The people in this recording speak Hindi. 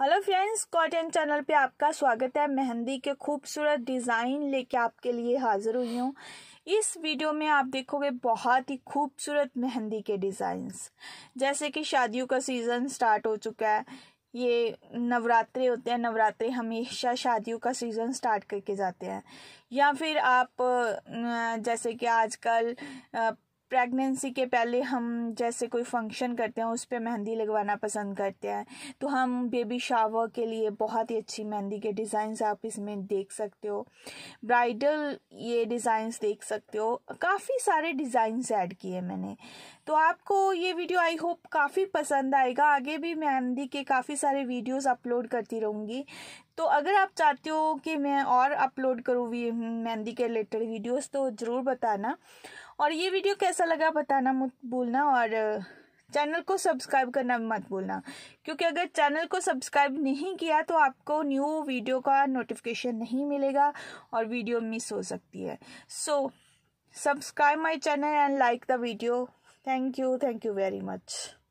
हेलो फ्रेंड्स कॉटन चैनल पे आपका स्वागत है मेहंदी के खूबसूरत डिज़ाइन लेके आपके लिए हाज़िर हुई हूँ इस वीडियो में आप देखोगे बहुत ही खूबसूरत मेहंदी के डिज़ाइंस जैसे कि शादियों का सीज़न स्टार्ट हो चुका है ये नवरात्रे होते हैं नवरात्रे हमेशा शादियों का सीज़न स्टार्ट करके जाते हैं या फिर आप जैसे कि आजकल प्रेगनेंसी के पहले हम जैसे कोई फंक्शन करते हैं उस पर मेहंदी लगवाना पसंद करते हैं तो हम बेबी शावर के लिए बहुत ही अच्छी मेहंदी के डिज़ाइंस आप इसमें देख सकते हो ब्राइडल ये डिज़ाइंस देख सकते हो काफ़ी सारे डिज़ाइंस ऐड किए मैंने तो आपको ये वीडियो आई होप काफ़ी पसंद आएगा आगे भी मेहंदी के काफ़ी सारे वीडियोज़ अपलोड करती रहूँगी तो अगर आप चाहते हो कि मैं और अपलोड करूँ मेहंदी के रिलेटेड वीडियोस तो ज़रूर बताना और ये वीडियो कैसा लगा बताना मत भूलना और चैनल को सब्सक्राइब करना मत भूलना क्योंकि अगर चैनल को सब्सक्राइब नहीं किया तो आपको न्यू वीडियो का नोटिफिकेशन नहीं मिलेगा और वीडियो मिस हो सकती है so subscribe my channel and like the video thank you thank you very much